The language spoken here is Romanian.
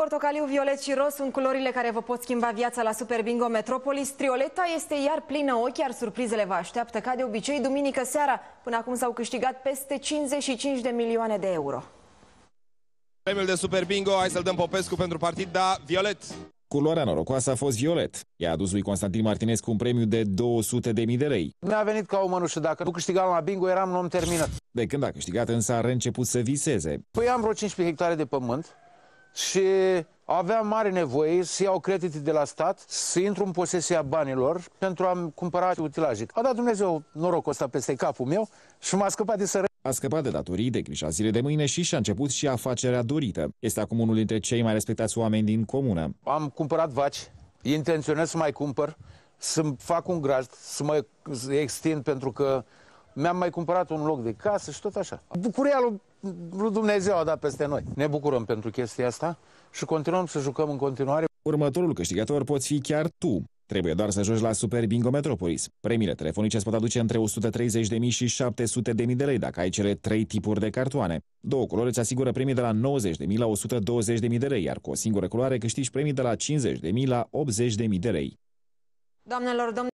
Portocaliu, violet și roz sunt culorile care vă pot schimba viața la Super Bingo Metropolis. Trioleta este iar plină ochi, iar surprizele vă așteaptă ca de obicei duminică seara. Până acum s-au câștigat peste 55 de milioane de euro. Premiul de Super Bingo, hai să-l dăm Popescu pentru partid, da, Violet. Culoarea norocoasă a fost violet. I-a adus lui Constantin Martinescu un premiu de 200.000 de lei. Mi-a venit ca o mănușă. Dacă nu câștigam la bingo, eram un om terminat. De când a câștigat, însă a reînceput să viseze. Păi am vreo 15 hectare de pământ și aveam mare nevoie să iau credit de la stat, să intru în posesia banilor pentru a-mi cumpăra utilaje. A dat Dumnezeu norocul ăsta peste capul meu și m-a scăpat de sără. A scăpat de datorii, de grija zile de mâine și și-a început și afacerea dorită. Este acum unul dintre cei mai respectați oameni din comună. Am cumpărat vaci, intenționez să mai cumpăr, să fac un grajd, să mă extind pentru că mi-am mai cumpărat un loc de casă și tot așa. Bucuria lui, Dumnezeu a dat peste noi. Ne bucurăm pentru chestia asta și continuăm să jucăm în continuare. Următorul câștigător poți fi chiar tu. Trebuie doar să joci la Super Bingo Metropolis. Premiile telefonice îți pot aduce între 130.000 și 700.000 de lei dacă ai cele trei tipuri de cartoane. Două culori îți asigură premii de la 90.000 la 120.000 de lei, iar cu o singură culoare câștigi premii de la 50.000 la 80.000 de lei. Doamnelor, domn